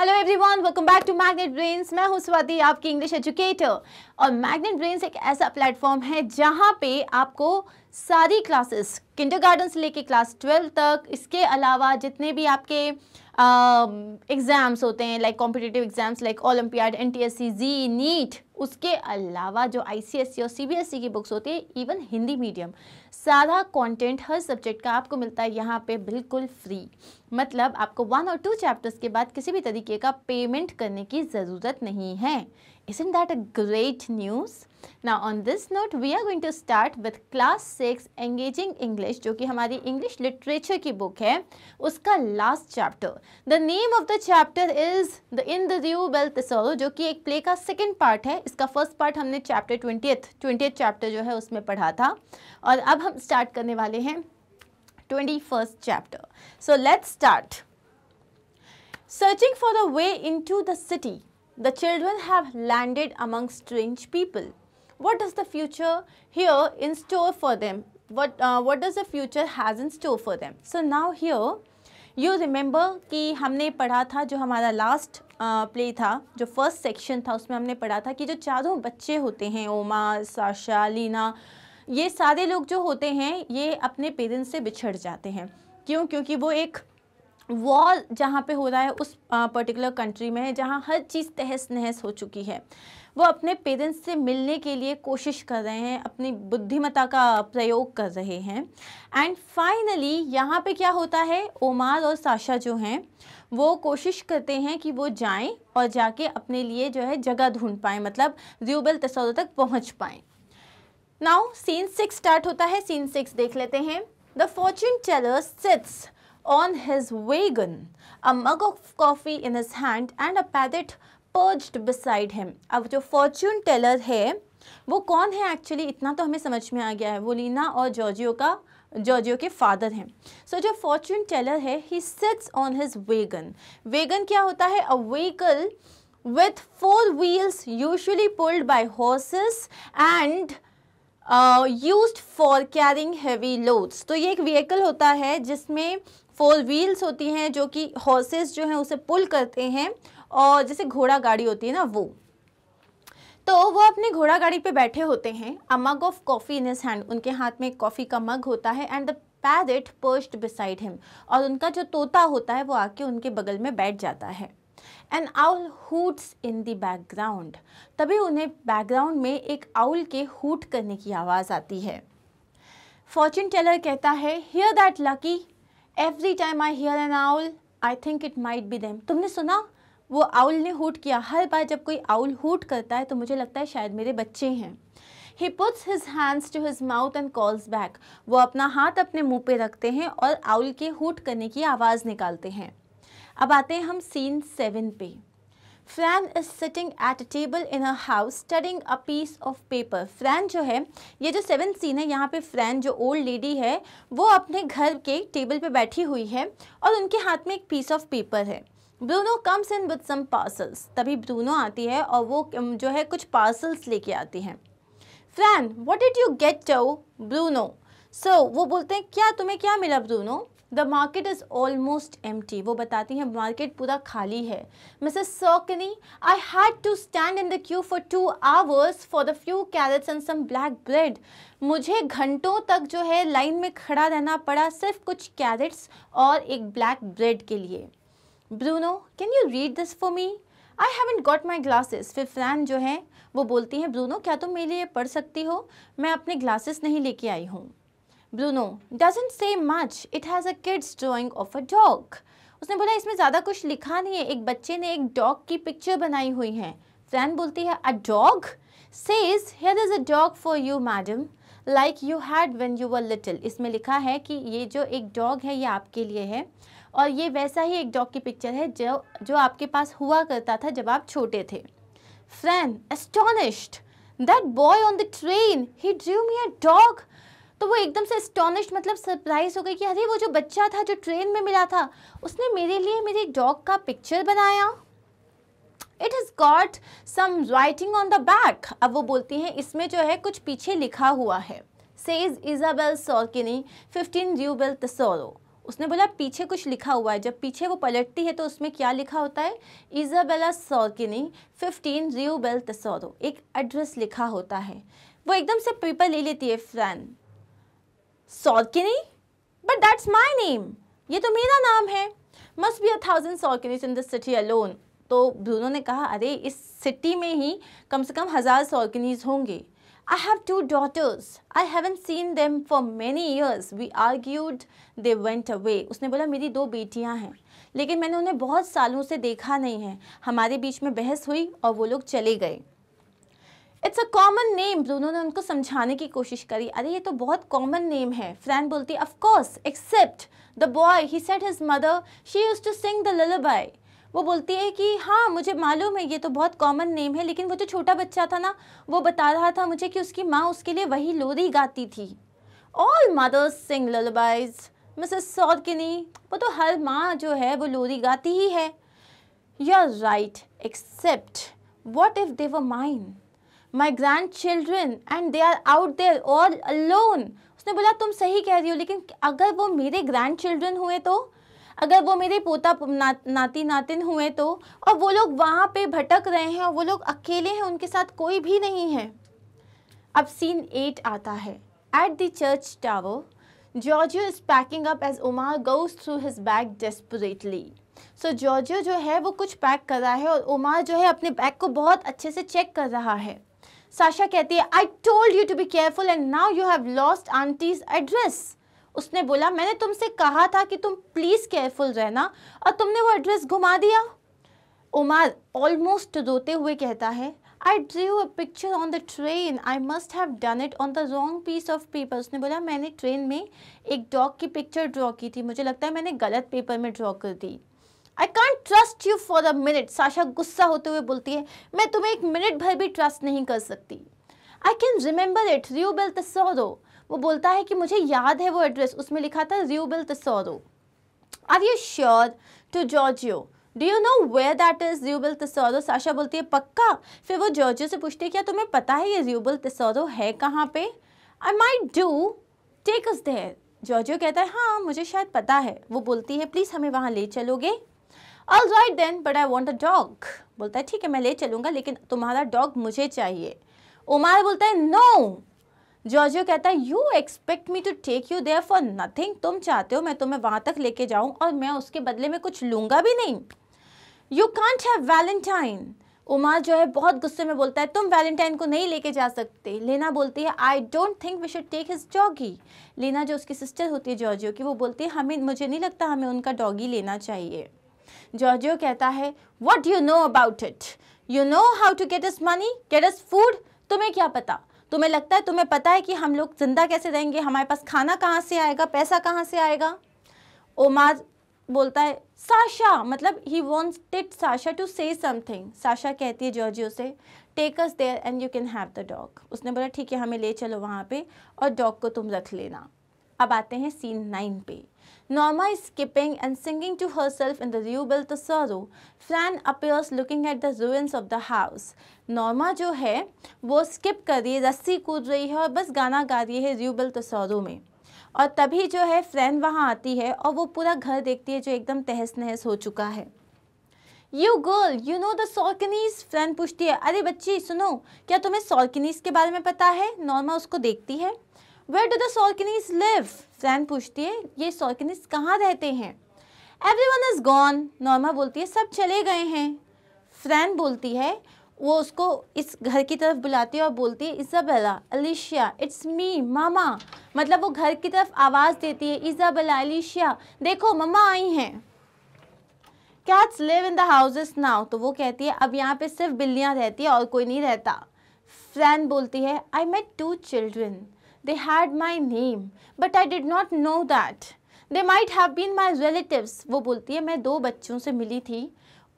Hello everyone welcome back to Magnet Brains मैं हूं स्वाति आपकी इंग्लिश एजुकेटर और मैग्नेट ब्रेन्स एक ऐसा प्लेटफॉर्म है जहां पे आपको सारी क्लासेस किंडरगार्टन से लेके क्लास ट्वेल्व तक इसके अलावा जितने भी आपके एग्ज़ाम्स um, होते हैं like competitive exams like olympiad N T S C JEE NEET उसके अलावा जो आई सी एस सी और सी बी एस सी की बुक्स होती है इवन हिंदी मीडियम सारा कंटेंट हर सब्जेक्ट का आपको मिलता है यहाँ पे बिल्कुल फ्री मतलब आपको वन और टू चैप्टर्स के बाद किसी भी तरीके का पेमेंट करने की ज़रूरत नहीं है Isn't that a great news? Now on this note we are going to start with class six engaging English जो कि हमारी English literature की book है उसका last chapter. The name of the chapter is the In the Rio Bell Tesoro जो कि एक play का second part है इसका first part हमने chapter 20th 20th chapter जो है उसमें पढ़ा था और अब हम start करने वाले हैं 21st chapter. So let's start. Searching for the way into the city The children have landed among strange people. What does the future here in store for them? What, uh, what does the future has in store for them? So now here, you remember कि हमने पढ़ा था जो हमारा last play uh, था जो first section था उसमें हमने पढ़ा था कि जो चारों बच्चे होते हैं ओमा साशा लीना ये सारे लोग जो होते हैं ये अपने पेरेंट्स से बिछड़ जाते हैं क्यों क्योंकि वो एक वॉर जहाँ पे हो रहा है उस पर्टिकुलर कंट्री में है जहाँ हर चीज़ तहस नहस हो चुकी है वो अपने पेरेंट्स से मिलने के लिए कोशिश कर रहे हैं अपनी बुद्धिमता का प्रयोग कर रहे हैं एंड फाइनली यहाँ पे क्या होता है ओमार और साशा जो हैं वो कोशिश करते हैं कि वो जाएं और जाके अपने लिए जो है जगह ढूंढ पाएँ मतलब रियोबल तस्वर तक पहुँच पाएँ नाउ सीन सिक्स स्टार्ट होता है सीन सिक्स देख लेते हैं the fortune teller sits on his wagon, a mug of coffee in his hand and a parrot perched beside him. अब जो fortune teller है वो कौन है actually? इतना तो हमें समझ में आ गया है वो लीना और जॉर्जियो का जॉर्जियो के फादर हैं सो so, जो फॉर्चून टेलर है ही sits on his wagon wagon क्या होता है a vehicle with four wheels usually pulled by horses and used for carrying heavy loads तो ये एक व्हीकल होता है जिसमें फोर व्हील्स होती हैं जो कि हॉर्सेस जो हैं उसे पुल करते हैं और जैसे घोड़ा गाड़ी होती है ना वो तो वो अपने घोड़ा गाड़ी पे बैठे होते हैं a mug of coffee in his hand उनके हाथ में कॉफ़ी का मग होता है and the it perched beside him और उनका जो तोता होता है वो आके उनके बगल में बैठ जाता है an owl hoots in the background तभी उन्हें बैकग्राउंड में एक आउल के हुट करने की आवाज़ आती है फॉर्चून टेलर कहता है hear that lucky every time I hear an owl I think it might be them तुमने सुना वो आउल ने हुट किया हर बार जब कोई आउल हुट करता है तो मुझे लगता है शायद मेरे बच्चे हैं he puts his hands to his mouth and calls back वो अपना हाथ अपने मुंह पे रखते हैं और आउल के हुट करने की आवाज़ निकालते हैं अब आते हैं हम सीन सेवन पे Fran is sitting at a table in a house studying a piece of paper Fran जो है ये जो सेवन सीन है यहाँ पे फ्रैन जो ओल्ड लेडी है वो अपने घर के टेबल पे बैठी हुई है और उनके हाथ में एक पीस ऑफ पेपर है Bruno comes in with some parcels तभी ब्रूनो आती है और वो जो है कुछ पार्सल्स लेके आती हैं Fran what did you get to Bruno so वो बोलते हैं क्या तुम्हें क्या मिला Bruno the market is almost एम वो बताती हैं मार्केट पूरा खाली है Mrs Sokni I had to stand in the queue for two hours for the few carrots and some black bread मुझे घंटों तक जो है लाइन में खड़ा रहना पड़ा सिर्फ कुछ कैरेट्स और एक ब्लैक ब्रेड के लिए Bruno can you read this for me I haven't got my glasses फिर फ्रैन जो है वो बोलती हैं ब्रूनो क्या तुम मेरे लिए पढ़ सकती हो मैं अपने ग्लासेस नहीं लेके आई हूँ Bruno doesn't say much it has a kid's drawing of a dog उसने बोला इसमें ज़्यादा कुछ लिखा नहीं है एक बच्चे ने एक डॉग की पिक्चर बनाई हुई है फ्रैन बोलती है a dog says here is a dog for you madam like you had when you were little इसमें लिखा है कि ये जो एक डॉग है ये आपके लिए है और ये वैसा ही एक डॉग की पिक्चर है जो जो आपके पास हुआ करता था जब आप छोटे थे Fran astonished that boy on the train he drew me dog तो वो एकदम से स्टोनिश मतलब सरप्राइज हो गई कि अरे वो जो बच्चा था जो ट्रेन में मिला था उसने मेरे लिए मेरे डॉग का पिक्चर बनाया it is got some writing on the back अब वो बोलती हैं इसमें जो है कुछ पीछे लिखा हुआ है says Isabel Sorkini fifteen Dubel Tasoro उसने बोला पीछे कुछ लिखा हुआ है जब पीछे वो पलटती है तो उसमें क्या लिखा होता है इजाबेला सॉर्किनी फिफ्टीन रियूबेल तसोरो एक एड्रेस लिखा होता है वो एकदम से पेपर ले लेती है Fran Saudkini but that's my name ये तो मेरा नाम है must be a thousand Saukinis in this city alone तो ब्रूनो ने कहा अरे इस सिटी में ही कम से कम हज़ार सौकिनीज होंगे I have two daughters I haven't seen them for many years we argued they went away उसने बोला मेरी दो बेटियाँ हैं लेकिन मैंने उन्हें बहुत सालों से देखा नहीं है हमारे बीच में बहस हुई और वो लोग चले गए it's a common name Bruno ने उनको समझाने की कोशिश करी अरे ये तो बहुत कॉमन नेम है फ्रैंक बोलती of course except the boy he said his mother she used to sing the by वो बोलती है कि हाँ मुझे मालूम है ये तो बहुत कॉमन नेम है लेकिन वो जो छोटा बच्चा था ना वो बता रहा था मुझे कि उसकी माँ उसके लिए वही लोरी गाती थी all mothers sing lullabies Mrs Saudkini वो तो हर माँ जो है वो लोरी गाती ही है you are right except what if they were mine my grandchildren and they are out there all alone उसने बोला तुम सही कह रही हो लेकिन अगर वो मेरे ग्रैंड चिल्ड्रेन हुए तो अगर वो मेरे पोता ना, नाती नातिन हुए तो और वो लोग वहाँ पे भटक रहे हैं और वो लोग अकेले हैं उनके साथ कोई भी नहीं है अब सीन एट आता है at the church tower Giorgio is packing up as Umar goes through his bag desperately so Giorgio जो है वो कुछ पैक कर रहा है और उमार जो है अपने बैग को बहुत अच्छे से चेक कर रहा है साशा कहती है I told you to be careful and now you have lost auntie's address उसने बोला मैंने तुमसे कहा था कि तुम प्लीज़ केयरफुल रहना और तुमने वो एड्रेस घुमा दिया उमर ऑलमोस्ट रोते हुए कहता है I drew a picture on the train I must have done it on the wrong piece of paper उसने बोला मैंने ट्रेन में एक डॉग की पिक्चर ड्रॉ की थी मुझे लगता है मैंने गलत पेपर में ड्रॉ कर दी I can't trust you for a minute Sasha गुस्सा होते हुए बोलती है मैं तुम्हें एक मिनट भर भी ट्रस्ट नहीं कर सकती I can remember it Bel Tasoro वो बोलता है कि मुझे याद है वो एड्रेस उसमें लिखा था Bel Tasoro are you sure too Giorgio do you know where that is Rue Bel Tasoro Sasha बोलती है पक्का फिर वो जॉर्जियो से पूछती है क्या तुम्हें पता है ये रियूबल तसौरो है कहाँ पे I might do take us there Giorgio कहता है हाँ मुझे शायद पता है वो बोलती है प्लीज़ हमें वहाँ ले चलोगे all right then but I want a dog बोलता है ठीक है मैं ले चलूँगा लेकिन तुम्हारा डॉग मुझे चाहिए उमार बोलता है नो जॉर्जियो कहता है you expect me to take you there for nothing तुम चाहते हो मैं तुम्हें वहाँ तक लेके जाऊँ और मैं उसके बदले में कुछ लूँगा भी नहीं you can't have Valentine Umar जो है बहुत गुस्से में बोलता है तुम वैलेंटाइन को नहीं लेके जा सकते लेना बोलती है I don't think we should take his doggy लेना जो उसकी सिस्टर होती है जॉर्जियो की वो बोलती है हमें मुझे नहीं लगता हमें उनका डॉगी लेना चाहिए जॉर्जियो कहता है what you know about it you know how to get us money get us food तुम्हें क्या पता तुम्हें लगता है तुम्हें पता है कि हम लोग जिंदा कैसे रहेंगे हमारे पास खाना कहाँ से आएगा पैसा कहाँ से आएगा ओमाज बोलता है साशा मतलब he wants it Sasha to say something Sasha कहती है जॉर्जियो से take us there and you can have the dog उसने बोला ठीक है हमें ले चलो वहाँ पे और डॉग को तुम रख लेना अब आते हैं सीन नाइन पे Norma is skipping and singing to herself in the Rue Beltasoro. Fran appears looking at the ruins of the house Norma जो है वो स्किप कर रही है रस्सी कूद रही है और बस गाना गा रही है Rue Beltasoro में और तभी जो है फ्रेंड वहाँ आती है और वो पूरा घर देखती है जो एकदम तहस नहस हो चुका है you girl you know the Solkinis Fran पूछती है अरे बच्ची सुनो क्या तुम्हें सॉल्किनीस के बारे में पता है नॉर्मा उसको देखती है where do the Sorkinis live Fran पूछती है ये सॉर्किनीज कहाँ रहते हैं everyone is gone Norma बोलती है सब चले गए हैं फ्रैन बोलती है वो उसको इस घर की तरफ बुलाती है और बोलती है इजाबेला अलीशिया इट्स मी मामा मतलब वो घर की तरफ आवाज़ देती है इजाबेला अलीशिया देखो मामा आई हैं cats live in the houses now तो वो कहती है अब यहाँ पे सिर्फ बिल्लियाँ रहती है और कोई नहीं रहता फ्रैन बोलती है I met two children They had my name, but I did not know that. They might have been my relatives. वो बोलती है मैं दो बच्चों से मिली थी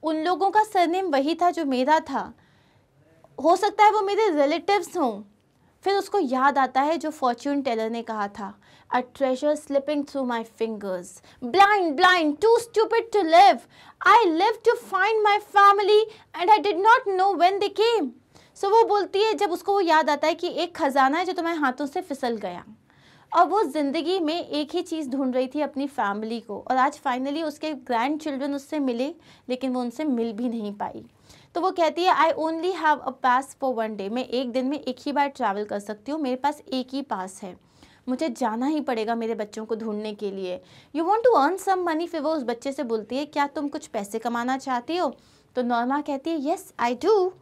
उन लोगों का सरनेम वही था जो मेरा था हो सकता है वो मेरे रिलेटिव्स हों फिर उसको याद आता है जो फॉर्च्यून टेलर ने कहा था a treasure slipping through my fingers blind blind too stupid to live I live to find my family and I did not know when they came so वो बोलती है जब उसको वो याद आता है कि एक ख़जाना है जो तुम्हारे हाथों से फिसल गया और वो ज़िंदगी में एक ही चीज़ ढूंढ रही थी अपनी फैमिली को और आज फाइनली उसके ग्रैंड चिल्ड्रन उससे मिले लेकिन वो उनसे मिल भी नहीं पाई तो वो कहती है I only have a pass for one day मैं एक दिन में एक ही बार ट्रैवल कर सकती हूँ मेरे पास एक ही पास है मुझे जाना ही पड़ेगा मेरे बच्चों को ढूंढने के लिए you want to earn some money फिर वो उस बच्चे से बोलती है क्या तुम कुछ पैसे कमाना चाहती हो तो नॉर्मा कहती है yes I do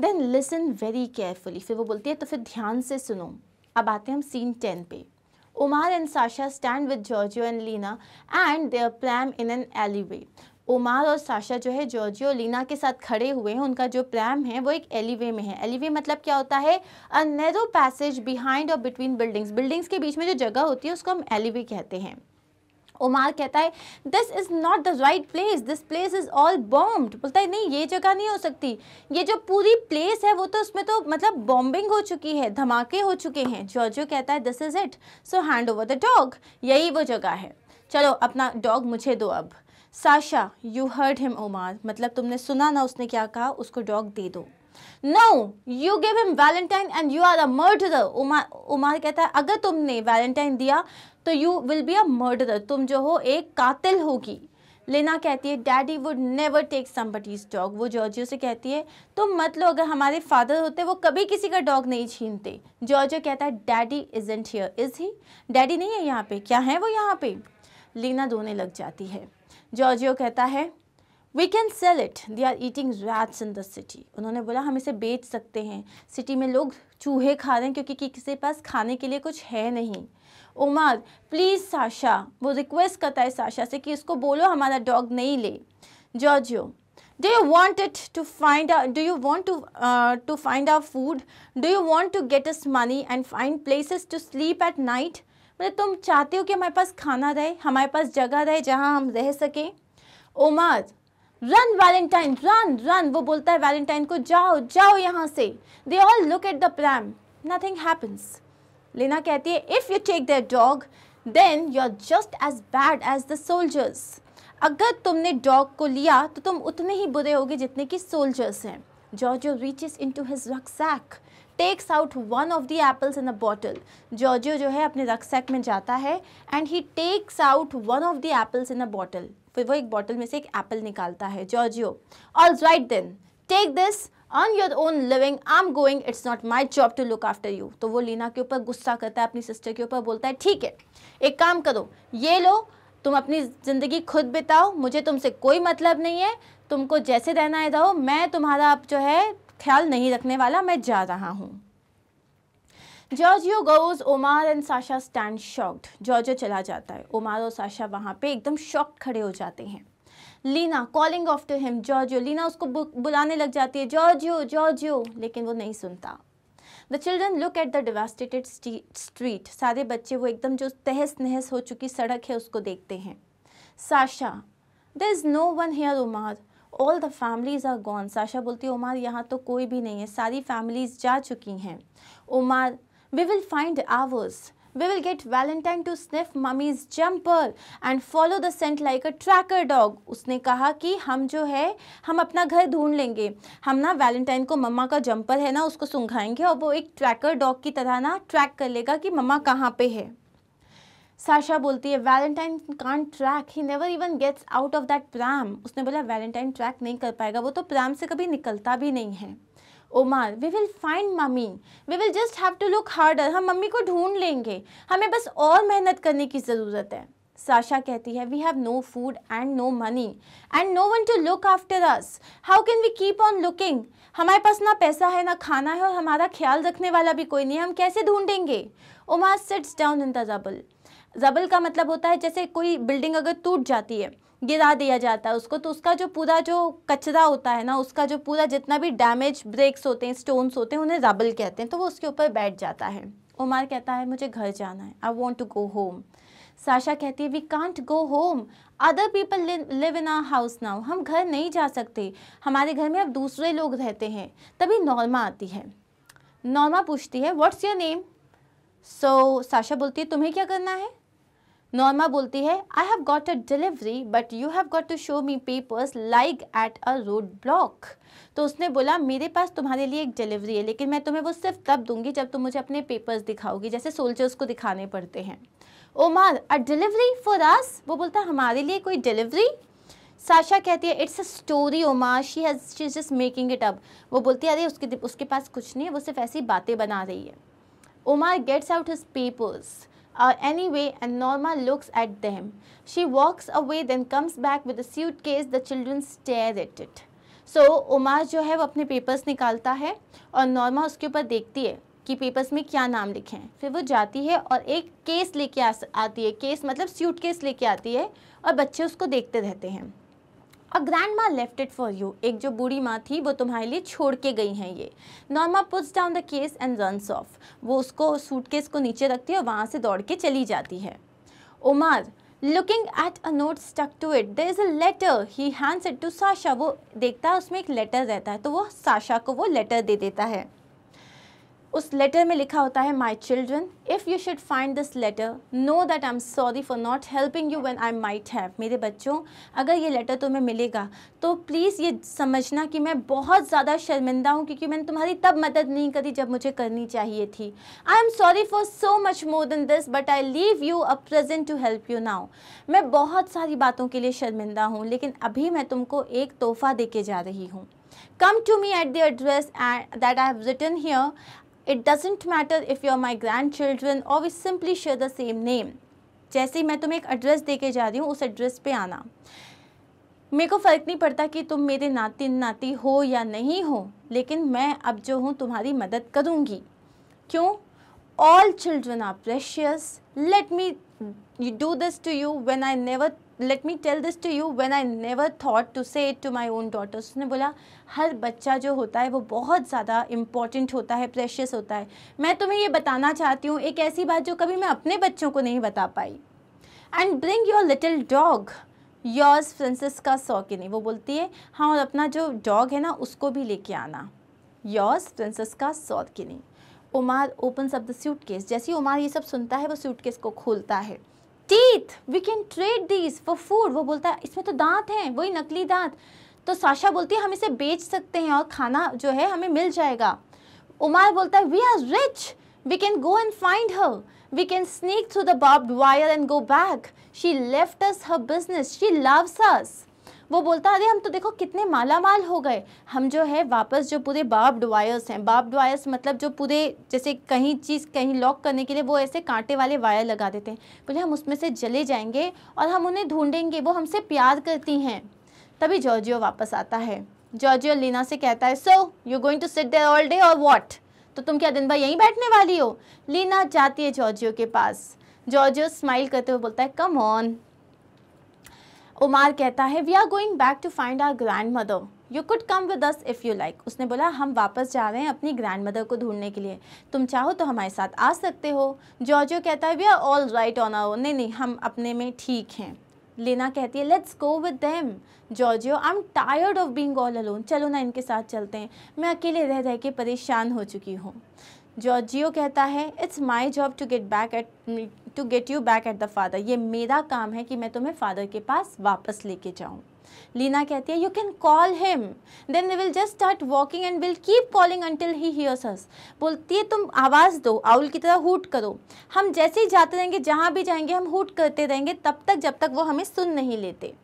then listen very carefully फिर वो बोलती है तो फिर ध्यान से सुनो अब आते हैं हम सीन टेन पे Umar and Sasha stand with Giorgio and Lena and there play in an alleyway. Umar और साशा जो है जॉर्जियो लीना के साथ खड़े हुए हैं उनका जो प्लैम है वो एक एलिवे में है एलिवे मतलब क्या होता है a narrow passage behind or between buildings buildings के बीच में जो जगह होती है उसको हम एलिवे कहते हैं उमार कहता है this is not the right place this place is all bombed बोलता है नहीं ये जगह नहीं हो सकती ये जो पूरी प्लेस है वो तो उसमें तो मतलब बॉम्बिंग हो चुकी है धमाके हो चुके हैं जॉर्जो कहता है this is it so hand over the dog यही वो जगह है चलो अपना डॉग मुझे दो अब Sasha you heard him Omar मतलब तुमने सुना ना उसने क्या कहा उसको डॉग दे दो no you give him Valentine and you are a murderer Omar Omar कहता है अगर तुमने वैलेंटाइन दिया तो you will be a murder तुम जो हो एक कातिल होगी लेना कहती है daddy would never take somebody's dog वो जॉर्जियो से कहती है तुम मत लो अगर हमारे फादर होते वो कभी किसी का डॉग नहीं छीनते जॉर्जियो कहता है daddy is ain't here is he daddy नहीं है यहाँ पे क्या है वो यहाँ पे लीना धोने लग जाती है जॉर्जियो कहता है we can sell it they are eating rats in the city उन्होंने बोला हम इसे बेच सकते हैं सिटी में लोग चूहे खा रहे हैं क्योंकि कि किसी पास खाने के लिए कुछ है नहीं उमर प्लीज़ साशा वो रिक्वेस्ट करता है साशा से कि उसको बोलो हमारा डॉग नहीं ले Giorgio do you want it to find a do you want to uh, to find our food do you want to get us money and find places to sleep at night मतलब तुम चाहते हो कि हमारे पास खाना रहे हमारे पास जगह रहे जहाँ हम रह सकें Omar run Valentine run run वो बोलता है वैलेंटाइन को जाओ जाओ यहाँ से they all look at the pram nothing happens Lena कहती है if you take the dog then you are just as bad as the soldiers अगर तुमने डॉग को लिया तो तुम उतने ही बुरे होगे जितने कि सोल्जर्स हैं Giorgio reaches into his rucksack takes out one of the apples in a bottle Giorgio जो है अपने रक्सैक में जाता है and he takes out one of the apples in a bottle फिर वो एक बॉटल में से एक एप्पल निकालता है Giorgio all right then take this on your own living I am going it's not my job to look after you तो वो लीना के ऊपर गुस्सा करता है अपनी सिस्टर के ऊपर बोलता है ठीक है एक काम करो ये लो तुम अपनी ज़िंदगी खुद बिताओ मुझे तुमसे कोई मतलब नहीं है तुमको जैसे रहना है रहो मैं तुम्हारा अब जो है ख्याल नहीं रखने वाला मैं जा रहा हूँ Giorgio goes Omar and Sasha stand shocked Giorgio चला जाता है ओमार और साशा वहाँ पे एकदम शॉक्ड खड़े हो जाते हैं Lena calling after him Giorgio Lena उसको बुलाने लग जाती है जॉर्जियो जॉर्जियो लेकिन वो नहीं सुनता the children look at the devastated street सारे बच्चे वो एकदम जो तहस नहस हो चुकी सड़क है उसको देखते हैं Sasha there is no one here Omar all the families are gone Sasha बोलती है उमार यहाँ तो कोई भी नहीं है सारी फैमिलीज़ जा चुकी हैं उमार We will find ours. We will get Valentine to sniff mommy's jumper and follow the scent like a tracker dog. उसने कहा कि हम जो है हम अपना घर ढूंढ लेंगे हम ना वैलेंटाइन को मम्मा का जंपर है ना उसको सूंघाएंगे और वो एक ट्रैकर डॉग की तरह ना ट्रैक कर लेगा कि मम्मा कहाँ पे है साशा बोलती है Valentine can't track he never even gets out of that pram उसने बोला वैलेंटाइन ट्रैक नहीं कर पाएगा वो तो प्रैम से कभी निकलता भी नहीं है Omar we will find mummy we will just have to look harder हम मम्मी को ढूंढ लेंगे हमें बस और मेहनत करने की ज़रूरत है साशा कहती है we have no food and no money and no one to look after us how can we keep on looking हमारे पास ना पैसा है ना खाना है और हमारा ख्याल रखने वाला भी कोई नहीं है हम कैसे ढूंढेंगे Omar sits down in the rubble rubble का मतलब होता है जैसे कोई बिल्डिंग अगर टूट जाती है गिरा दिया जाता है उसको तो उसका जो पूरा जो कचरा होता है ना उसका जो पूरा जितना भी डैमेज ब्रेक्स होते हैं स्टोन्स होते हैं उन्हें रबल कहते हैं तो वो उसके ऊपर बैठ जाता है उमार कहता है मुझे घर जाना है I want to go home Sasha कहती है we can't go home other people live in our house now हम घर नहीं जा सकते हमारे घर में अब दूसरे लोग रहते हैं तभी नॉर्मा आती है नॉर्मा पूछती है what's your name so Sasha बोलती है तुम्हें क्या करना है नॉर्मा बोलती है I have got a delivery but you have got to show me papers like at a road block तो उसने बोला मेरे पास तुम्हारे लिए एक डिलीवरी है लेकिन मैं तुम्हें वो सिर्फ तब दूंगी जब तुम मुझे अपने पेपर्स दिखाओगी जैसे सोल्जर्स को दिखाने पड़ते हैं Omar a delivery for us वो बोलता है हमारे लिए कोई डिलीवरी साशा कहती है it's a story Omar she has she is just making it up वो बोलती है अरे उसके उसके पास कुछ नहीं है वो सिर्फ ऐसी बातें बना रही है Omar gets out his papers uh, anyway and Norma looks at them. She walks away then comes back with a suitcase. The children stare at it. so, Umar जो है वो अपने papers निकालता है और Norma उसके ऊपर देखती है कि पेपर्स में क्या नाम लिखे हैं फिर वो जाती है और एक केस लेके आती है केस मतलब सूटकेस लेके आती है और बच्चे उसको देखते रहते हैं a grandma left it for you एक जो बूढ़ी माँ थी वो तुम्हारे लिए छोड़ के गई हैं ये Norma puts down the case and runs off वो उसको सूटकेस को नीचे रखती है और वहाँ से दौड़ के चली जाती है Omar looking at a note stuck to it there is a letter he hands it to Sasha वो देखता है उसमें एक लेटर रहता है तो वो साशा को वो लेटर दे देता है उस लेटर में लिखा होता है my children if you should find this letter know that I am sorry for not helping you when I might have मेरे बच्चों अगर ये लेटर तुम्हें मिलेगा तो प्लीज़ ये समझना कि मैं बहुत ज़्यादा शर्मिंदा हूँ क्योंकि मैंने तुम्हारी तब मदद नहीं करी जब मुझे करनी चाहिए थी I am sorry for so much more than this but I leave you a present to help you now मैं बहुत सारी बातों के लिए शर्मिंदा हूँ लेकिन अभी मैं तुमको एक तोहफ़ा दे के जा रही हूँ come to me at the address uh, that I have written here. It doesn't matter if you are my grandchildren or we simply share the same name जैसे ही मैं तुम्हें एक एड्रेस दे के जा रही हूँ उस एड्रेस पे आना मेरे को फ़र्क नहीं पड़ता कि तुम मेरे नाती नाती हो या नहीं हो लेकिन मैं अब जो हूँ तुम्हारी मदद करूँगी क्यों all children are precious let me do this to you when I never let me tell this to you when I never thought to say it to my own daughter उसने बोला हर बच्चा जो होता है वो बहुत ज़्यादा इंपॉर्टेंट होता है प्रेशियस होता है मैं तुम्हें ये बताना चाहती हूँ एक ऐसी बात जो कभी मैं अपने बच्चों को नहीं बता पाई and bring your little dog yours का सौकिनी वो बोलती है हाँ और अपना जो डॉग है ना उसको भी लेके आना योर्स का सौकिनी Omar open up the suitcase जैसे ही उमार ये सब सुनता है वो सूट केस को खोलता है teeth we can trade these for food वो बोलता है इसमें तो दांत हैं वही नकली दांत तो साशा बोलती है हम इसे बेच सकते हैं और खाना जो है हमें मिल जाएगा उमार बोलता है we are rich we can go and find her we can sneak through the barbed wire and go back she left us her business she loves us वो बोलता अरे हम तो देखो कितने माला माल हो गए हम जो है वापस जो पूरे बाप डायर्स हैं बाप डायर्स मतलब जो पूरे जैसे कहीं चीज़ कहीं लॉक करने के लिए वो ऐसे कांटे वाले वायर लगा देते हैं बोले हम उसमें से जले जाएंगे और हम उन्हें ढूंढेंगे वो हमसे प्यार करती हैं तभी जॉर्जियो वापस आता है जॉर्जियो लीना से कहता है so you going to sit there all day or what तो तुम क्या दिन भर यहीं बैठने वाली हो लीना जाती है जॉर्जियो के पास जॉर्जियो स्माइल करते हुए बोलता है कम ऑन उमार कहता है we are going back to find our grandmother you could come with us if you like उसने बोला हम वापस जा रहे हैं अपनी ग्रैंड मदर को ढूंढने के लिए तुम चाहो तो हमारे साथ आ सकते हो जॉर्जियो कहता है we are all right on our नहीं नहीं हम अपने में ठीक हैं लेना कहती है let's go with them Giorgio I am tired of being all alone चलो ना इनके साथ चलते हैं मैं अकेले रह रह के परेशान हो चुकी हूँ जॉर्जियो कहता है it's my job to get back at to get you back at the father ये मेरा काम है कि मैं तुम्हें फादर के पास वापस लेके जाऊँ लीना कहती है you can call him then they will just start walking and will keep calling until he hears us बोलती है तुम आवाज़ दो आउल की तरह हुट करो हम जैसे ही जाते रहेंगे जहाँ भी जाएंगे हम हुट करते रहेंगे तब तक जब तक वो हमें सुन नहीं लेते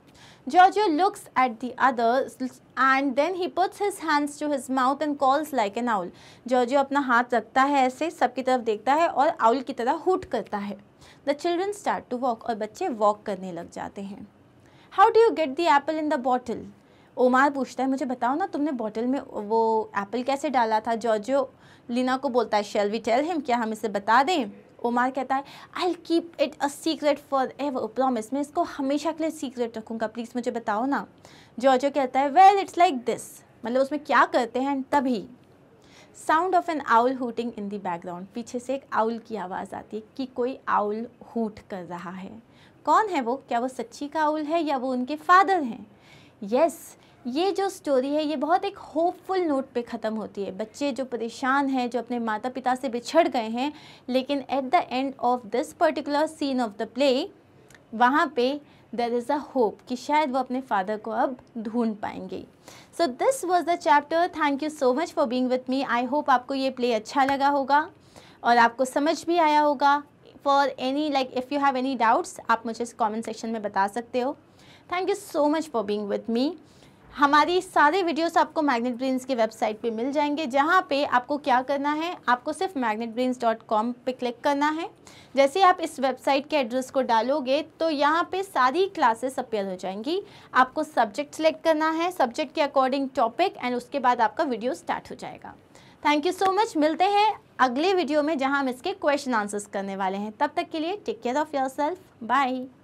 Giorgio looks at the others and then he puts his hands to his mouth and calls like an owl Giorgio अपना हाथ रखता है ऐसे सबकी तरफ देखता है और आउल की तरह हुट करता है the children start to walk और बच्चे वॉक करने लग जाते हैं how do you get the apple in the bottle Omar पूछता है मुझे बताओ ना तुमने बॉटल में वो एप्पल कैसे डाला था जॉर्जो लीना को बोलता है शेल वी टेल हिम क्या हम इसे बता दें ओमार कहता है I keep it a secret forever promise मैं इसको हमेशा के लिए सीक्रेट रखूँगा प्लीज़ मुझे बताओ ना जॉर्जो कहता है वेल इट्स लाइक दिस मतलब उसमें क्या करते हैं तभी sound of an owl hooting in the background पीछे से एक आउल की आवाज़ आती है कि कोई आउल हूट कर रहा है कौन है वो क्या वो सच्ची का आउल है या वो उनके फादर हैं यस yes, ये जो स्टोरी है ये बहुत एक होपफुल नोट पे ख़त्म होती है बच्चे जो परेशान हैं जो अपने माता पिता से बिछड़ गए हैं लेकिन at the end of this particular scene of the play वहाँ पे देर इज़ अ होप कि शायद वो अपने फादर को अब ढूंढ पाएंगे so this was the chapter thank you so much for being with me I hope आपको ये प्ले अच्छा लगा होगा और आपको समझ भी आया होगा for any like if you have any doubts आप मुझे इस कॉमेंट सेक्शन में बता सकते हो thank you so much for being with me हमारी सारे वीडियोस आपको मैग्नेट ब्रेन्स की वेबसाइट पे मिल जाएंगे जहाँ पे आपको क्या करना है आपको सिर्फ मैग्नेट ब्रेन्स डॉट कॉम पर क्लिक करना है जैसे आप इस वेबसाइट के एड्रेस को डालोगे तो यहाँ पे सारी क्लासेस अपेयर हो जाएंगी आपको सब्जेक्ट सेलेक्ट करना है सब्जेक्ट के अकॉर्डिंग टॉपिक एंड उसके बाद आपका वीडियो स्टार्ट हो जाएगा थैंक यू सो मच मिलते हैं अगले वीडियो में जहाँ हम इसके क्वेश्चन आंसर्स करने वाले हैं तब तक के लिए take care of yourself bye